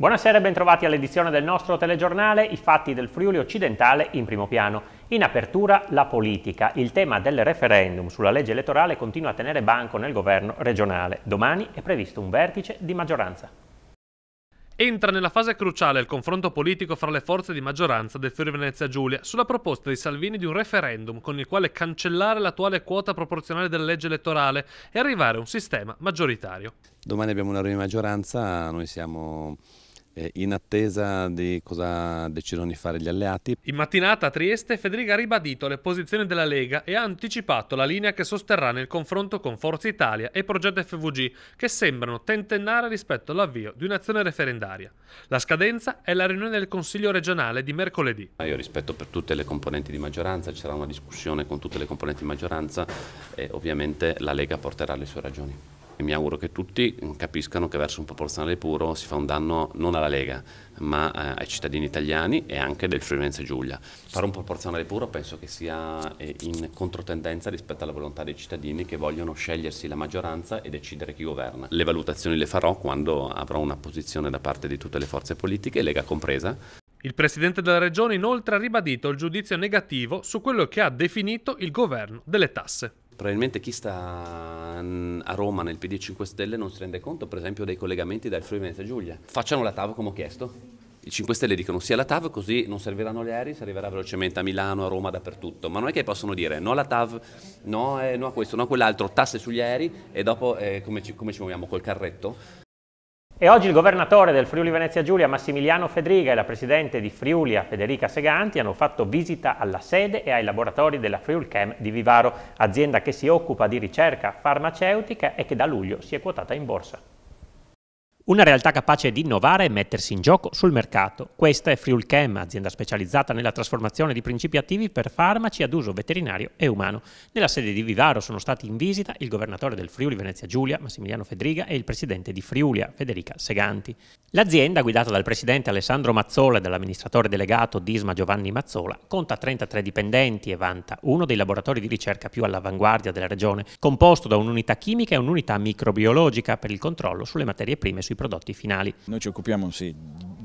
Buonasera e bentrovati all'edizione del nostro telegiornale I fatti del Friuli occidentale in primo piano. In apertura la politica. Il tema del referendum sulla legge elettorale continua a tenere banco nel governo regionale. Domani è previsto un vertice di maggioranza. Entra nella fase cruciale il confronto politico fra le forze di maggioranza del Friuli Venezia Giulia sulla proposta di Salvini di un referendum con il quale cancellare l'attuale quota proporzionale della legge elettorale e arrivare a un sistema maggioritario. Domani abbiamo una riunione di maggioranza, noi siamo eh, in attesa di cosa decidono di fare gli alleati. In mattinata a Trieste Federica ha ribadito le posizioni della Lega e ha anticipato la linea che sosterrà nel confronto con Forza Italia e Progetto FVG che sembrano tentennare rispetto all'avvio di un'azione referendaria. La scadenza è la riunione del Consiglio regionale di mercoledì. Io rispetto per tutte le componenti di maggioranza, ci sarà una discussione con tutte le componenti di maggioranza e ovviamente la Lega porterà le sue ragioni e mi auguro che tutti capiscano che verso un proporzionale puro si fa un danno non alla Lega ma eh, ai cittadini italiani e anche del Friulense Giulia. Fare un proporzionale puro penso che sia eh, in controtendenza rispetto alla volontà dei cittadini che vogliono scegliersi la maggioranza e decidere chi governa. Le valutazioni le farò quando avrò una posizione da parte di tutte le forze politiche, Lega compresa. Il presidente della regione inoltre ha ribadito il giudizio negativo su quello che ha definito il governo delle tasse. Probabilmente chi sta mm, a Roma nel PD 5 Stelle non si rende conto, per esempio, dei collegamenti dal Friuli Venezia Giulia. Facciano la TAV come ho chiesto. I 5 Stelle dicono sì alla TAV, così non serviranno gli aerei, si arriverà velocemente a Milano, a Roma, dappertutto. Ma non è che possono dire no alla TAV, no, eh, no a questo, no a quell'altro, tasse sugli aerei e dopo eh, come, ci, come ci muoviamo col carretto? E oggi il governatore del Friuli Venezia Giulia Massimiliano Fedriga e la presidente di Friulia Federica Seganti hanno fatto visita alla sede e ai laboratori della Friulchem di Vivaro, azienda che si occupa di ricerca farmaceutica e che da luglio si è quotata in borsa. Una realtà capace di innovare e mettersi in gioco sul mercato. Questa è FriulChem, azienda specializzata nella trasformazione di principi attivi per farmaci ad uso veterinario e umano. Nella sede di Vivaro sono stati in visita il governatore del Friuli Venezia Giulia, Massimiliano Fedriga, e il presidente di Friulia, Federica Seganti. L'azienda, guidata dal presidente Alessandro Mazzola e dall'amministratore delegato Disma Giovanni Mazzola, conta 33 dipendenti e vanta uno dei laboratori di ricerca più all'avanguardia della regione, composto da un'unità chimica e un'unità microbiologica per il controllo sulle materie prime e sui prodotti finali. Noi ci occupiamo sì,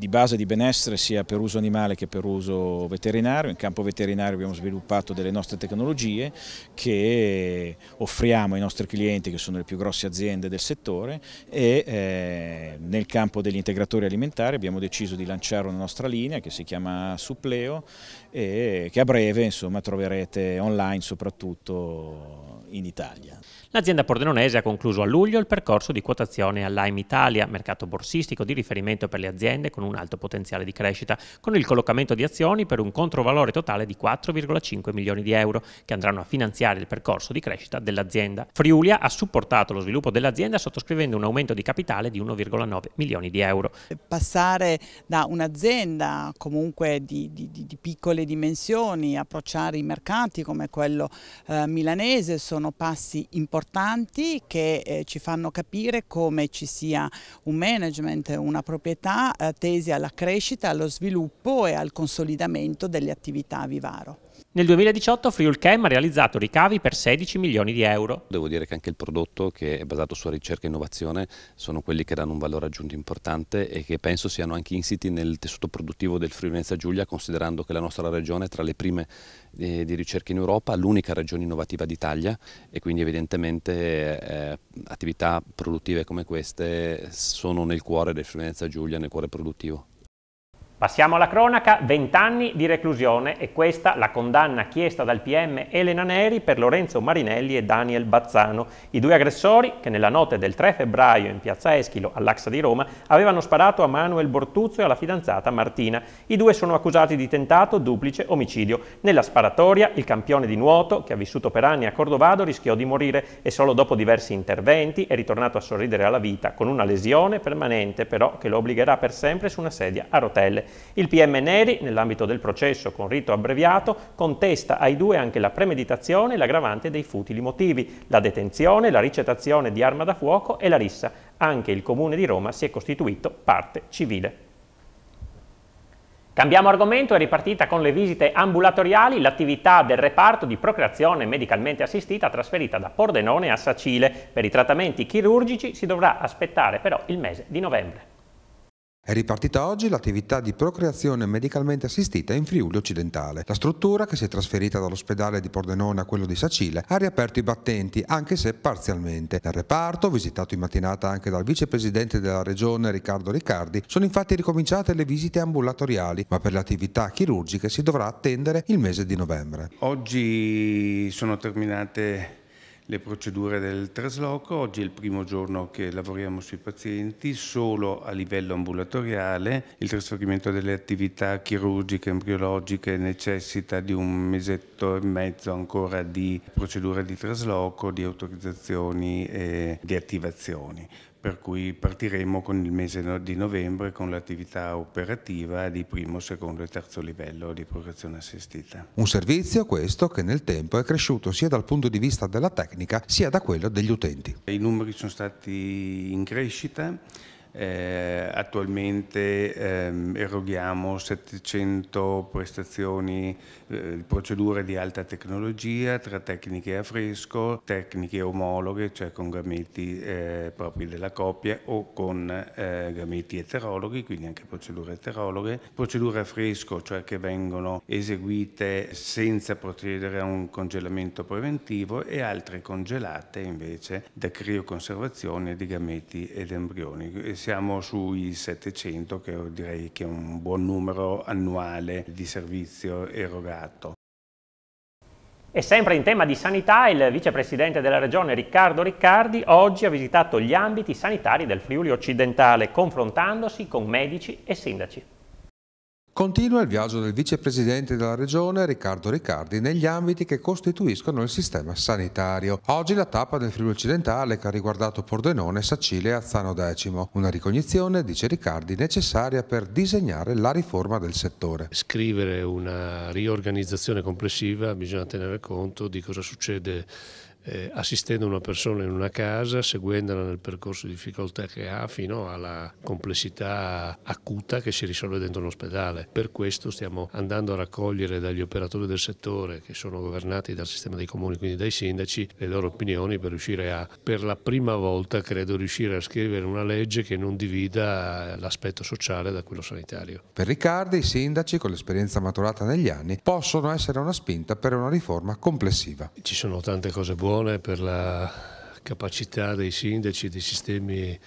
di base di benessere sia per uso animale che per uso veterinario. In campo veterinario abbiamo sviluppato delle nostre tecnologie che offriamo ai nostri clienti che sono le più grosse aziende del settore e eh, nel campo degli integratori alimentari abbiamo deciso di lanciare una nostra linea che si chiama Suppleo e che a breve insomma, troverete online soprattutto in Italia. L'azienda pordenonese ha concluso a luglio il percorso di quotazione all'AIM Italia, mercato borsistico di riferimento per le aziende con un un alto potenziale di crescita, con il collocamento di azioni per un controvalore totale di 4,5 milioni di euro, che andranno a finanziare il percorso di crescita dell'azienda. Friulia ha supportato lo sviluppo dell'azienda sottoscrivendo un aumento di capitale di 1,9 milioni di euro. Passare da un'azienda comunque di, di, di, piccole dimensioni, approcciare i mercati come quello eh, milanese, sono passi importanti che eh, ci fanno capire come ci sia un management, una proprietà eh, tesi alla crescita, allo sviluppo e al consolidamento delle attività a Vivaro. Nel 2018 Friul Chem ha realizzato ricavi per 16 milioni di euro. Devo dire che anche il prodotto che è basato su ricerca e innovazione sono quelli che danno un valore aggiunto importante e che penso siano anche insiti nel tessuto produttivo del Friuli Venezia Giulia considerando che la nostra regione è tra le prime eh, di ricerca in Europa, l'unica regione innovativa d'Italia e quindi evidentemente eh, attività produttive come queste sono nel cuore del Friuli Venezia Giulia, nel cuore produttivo. Passiamo alla cronaca, 20 anni di reclusione e questa la condanna chiesta dal PM Elena Neri per Lorenzo Marinelli e Daniel Bazzano, i due aggressori che nella notte del 3 febbraio in piazza Eschilo all'Axa di Roma avevano sparato a Manuel Bortuzzo e alla fidanzata Martina. I due sono accusati di tentato duplice omicidio. Nella sparatoria il campione di nuoto, che ha vissuto per anni a Cordovado, rischiò di morire e solo dopo diversi interventi è ritornato a sorridere alla vita con una lesione permanente però che lo obbligherà per sempre su una sedia a rotelle. Il PM Neri, nell'ambito del processo con rito abbreviato, contesta ai due anche la premeditazione e l'aggravante dei futili motivi, la detenzione, la ricettazione di arma da fuoco e la rissa. Anche il Comune di Roma si è costituito parte civile. Cambiamo argomento, è ripartita con le visite ambulatoriali l'attività del reparto di procreazione medicalmente assistita trasferita da Pordenone a Sacile. Per i trattamenti chirurgici si dovrà aspettare però il mese di novembre. È ripartita oggi l'attività di procreazione medicalmente assistita in Friuli occidentale. La struttura, che si è trasferita dall'ospedale di Pordenone a quello di Sacile, ha riaperto i battenti, anche se parzialmente. Nel reparto, visitato in mattinata anche dal vicepresidente della regione Riccardo Riccardi, sono infatti ricominciate le visite ambulatoriali, ma per le attività chirurgiche si dovrà attendere il mese di novembre. Oggi sono terminate le procedure del trasloco. Oggi è il primo giorno che lavoriamo sui pazienti solo a livello ambulatoriale. Il trasferimento delle attività chirurgiche e embriologiche necessita di un mesetto e mezzo ancora di procedure di trasloco, di autorizzazioni e di attivazioni per cui partiremo con il mese di novembre con l'attività operativa di primo, secondo e terzo livello di procreazione assistita. Un servizio questo che nel tempo è cresciuto sia dal punto di vista della tecnica sia da quello degli utenti. I numeri sono stati in crescita eh, attualmente ehm, eroghiamo 700 prestazioni, eh, procedure di alta tecnologia tra tecniche a fresco, tecniche omologhe, cioè con gameti eh, propri della coppia o con eh, gameti eterologhi, quindi anche procedure eterologhe, procedure a fresco, cioè che vengono eseguite senza procedere a un congelamento preventivo e altre congelate invece da crioconservazione di gameti ed embrioni siamo sui 700 che direi che è un buon numero annuale di servizio erogato. E sempre in tema di sanità, il vicepresidente della Regione Riccardo Riccardi oggi ha visitato gli ambiti sanitari del Friuli occidentale, confrontandosi con medici e sindaci. Continua il viaggio del vicepresidente della regione Riccardo Riccardi negli ambiti che costituiscono il sistema sanitario. Oggi la tappa del Friuli Occidentale che ha riguardato Pordenone, Sacile e Azzano X. Una ricognizione, dice Riccardi, necessaria per disegnare la riforma del settore. Scrivere una riorganizzazione complessiva bisogna tenere conto di cosa succede eh, assistendo una persona in una casa, seguendola nel percorso di difficoltà che ha fino alla complessità acuta che si risolve dentro un ospedale. Per questo stiamo andando a raccogliere dagli operatori del settore che sono governati dal sistema dei comuni, quindi dai sindaci, le loro opinioni per riuscire a, per la prima volta credo, riuscire a scrivere una legge che non divida eh, l'aspetto sociale da quello sanitario. Per Riccardo, i sindaci con l'esperienza maturata negli anni possono essere una spinta per una riforma complessiva. Ci sono tante cose buone Simone per la capacità dei sindaci, dei sistemi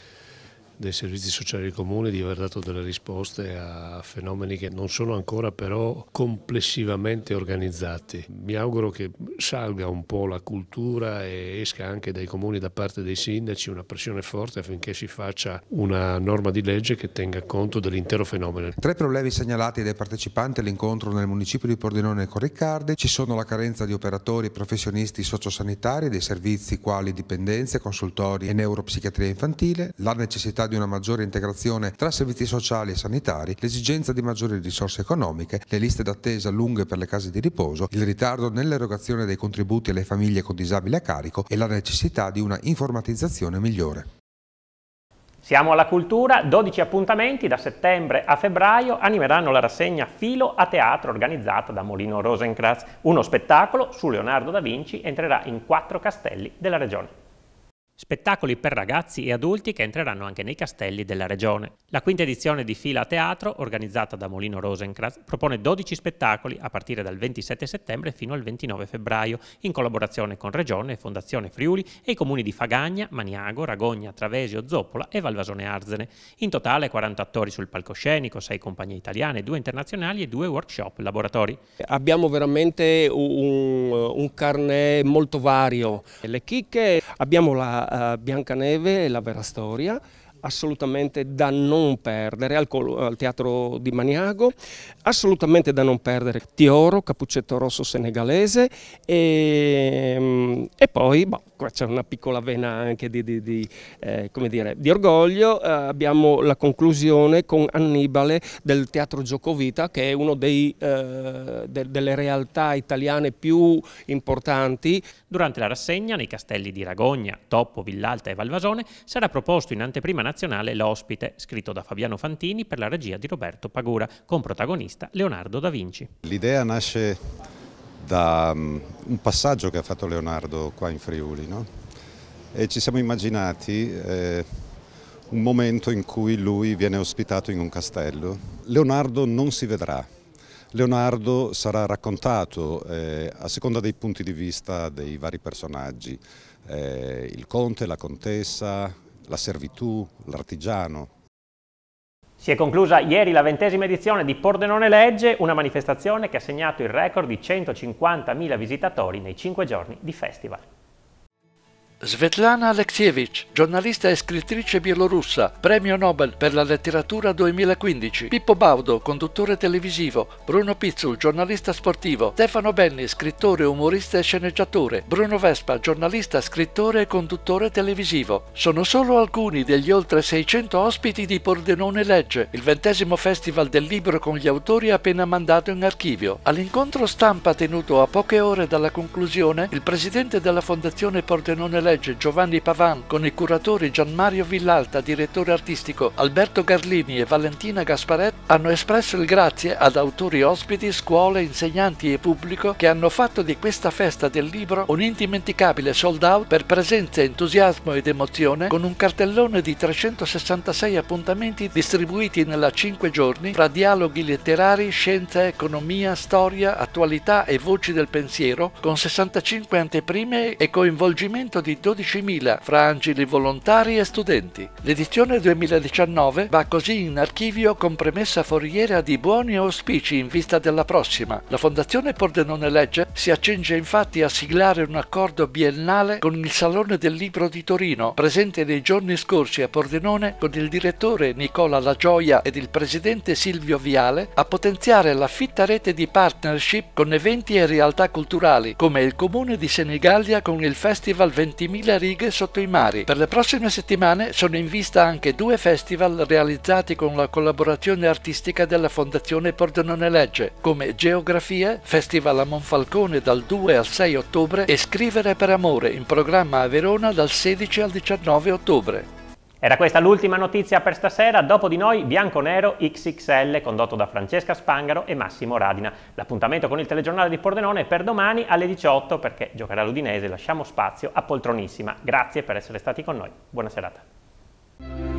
dei servizi sociali comuni di aver dato delle risposte a fenomeni che non sono ancora però complessivamente organizzati. Mi auguro che salga un po' la cultura e esca anche dai comuni da parte dei sindaci una pressione forte affinché si faccia una norma di legge che tenga conto dell'intero fenomeno. Tra i problemi segnalati dai partecipanti all'incontro nel municipio di Pordenone con Riccardi ci sono la carenza di operatori e professionisti sociosanitari dei servizi quali dipendenze, consultori e neuropsichiatria infantile, la necessità di una maggiore integrazione tra servizi sociali e sanitari, l'esigenza di maggiori risorse economiche, le liste d'attesa lunghe per le case di riposo, il ritardo nell'erogazione dei contributi alle famiglie con disabili a carico e la necessità di una informatizzazione migliore. Siamo alla cultura, 12 appuntamenti da settembre a febbraio animeranno la rassegna Filo a teatro organizzata da Molino Rosenkratz. Uno spettacolo su Leonardo da Vinci entrerà in quattro castelli della regione. Spettacoli per ragazzi e adulti che entreranno anche nei castelli della regione. La quinta edizione di Fila Teatro, organizzata da Molino Rosenkrantz, propone 12 spettacoli a partire dal 27 settembre fino al 29 febbraio, in collaborazione con Regione Fondazione Friuli e i comuni di Fagagna, Maniago, Ragogna, Travesio, Zoppola e Valvasone Arzene. In totale 40 attori sul palcoscenico, 6 compagnie italiane, 2 internazionali e 2 workshop laboratori. Abbiamo veramente un, un carnet molto vario. Le chicche, abbiamo la eh, Biancaneve e la vera storia assolutamente da non perdere al, al Teatro di Maniago, assolutamente da non perdere Tioro, Capuccetto Rosso senegalese e, ehm, e poi boh, qua c'è una piccola vena anche di, di, di, eh, dire, di orgoglio, eh, abbiamo la conclusione con Annibale del Teatro Giocovita che è una eh, de, delle realtà italiane più importanti. Durante la rassegna nei castelli di Ragogna, Toppo, Villalta e Valvasone sarà proposto in anteprima nazionale Nazionale L'ospite, scritto da Fabiano Fantini per la regia di Roberto Pagura, con protagonista Leonardo da Vinci. L'idea nasce da mm, un passaggio che ha fatto Leonardo qua in Friuli, no? E ci siamo immaginati eh, un momento in cui lui viene ospitato in un castello. Leonardo non si vedrà, Leonardo sarà raccontato eh, a seconda dei punti di vista dei vari personaggi, eh, il conte, la contessa, la servitù, l'artigiano. Si è conclusa ieri la ventesima edizione di Pordenone Legge, una manifestazione che ha segnato il record di 150.000 visitatori nei cinque giorni di festival. Svetlana Alexievich, giornalista e scrittrice bielorussa, premio Nobel per la letteratura 2015, Pippo Baudo, conduttore televisivo, Bruno Pizzul, giornalista sportivo, Stefano Benni, scrittore, umorista e sceneggiatore, Bruno Vespa, giornalista, scrittore e conduttore televisivo. Sono solo alcuni degli oltre 600 ospiti di Pordenone Legge, il ventesimo festival del libro con gli autori appena mandato in archivio. All'incontro stampa tenuto a poche ore dalla conclusione, il presidente della Fondazione Pordenone Legge legge Giovanni Pavan con i curatori Gianmario Villalta, direttore artistico, Alberto Garlini e Valentina Gasparet hanno espresso il grazie ad autori ospiti, scuole, insegnanti e pubblico che hanno fatto di questa festa del libro un indimenticabile sold out per presenza, entusiasmo ed emozione con un cartellone di 366 appuntamenti distribuiti nella 5 giorni fra dialoghi letterari, scienza, economia, storia, attualità e voci del pensiero con 65 anteprime e coinvolgimento di 12.000 fra angeli volontari e studenti. L'edizione 2019 va così in archivio con premessa foriera di buoni auspici in vista della prossima. La Fondazione Pordenone Legge si accinge infatti a siglare un accordo biennale con il Salone del Libro di Torino, presente nei giorni scorsi a Pordenone con il direttore Nicola Lagioia ed il presidente Silvio Viale, a potenziare la fitta rete di partnership con eventi e realtà culturali, come il Comune di Senigallia con il Festival 21 20.000 righe sotto i mari. Per le prossime settimane sono in vista anche due festival realizzati con la collaborazione artistica della Fondazione Pordenone Legge, come Geografie, Festival a Monfalcone dal 2 al 6 ottobre e Scrivere per Amore, in programma a Verona dal 16 al 19 ottobre. Era questa l'ultima notizia per stasera, dopo di noi Bianconero XXL condotto da Francesca Spangaro e Massimo Radina. L'appuntamento con il telegiornale di Pordenone è per domani alle 18 perché giocherà l'Udinese, lasciamo spazio a Poltronissima. Grazie per essere stati con noi, buona serata.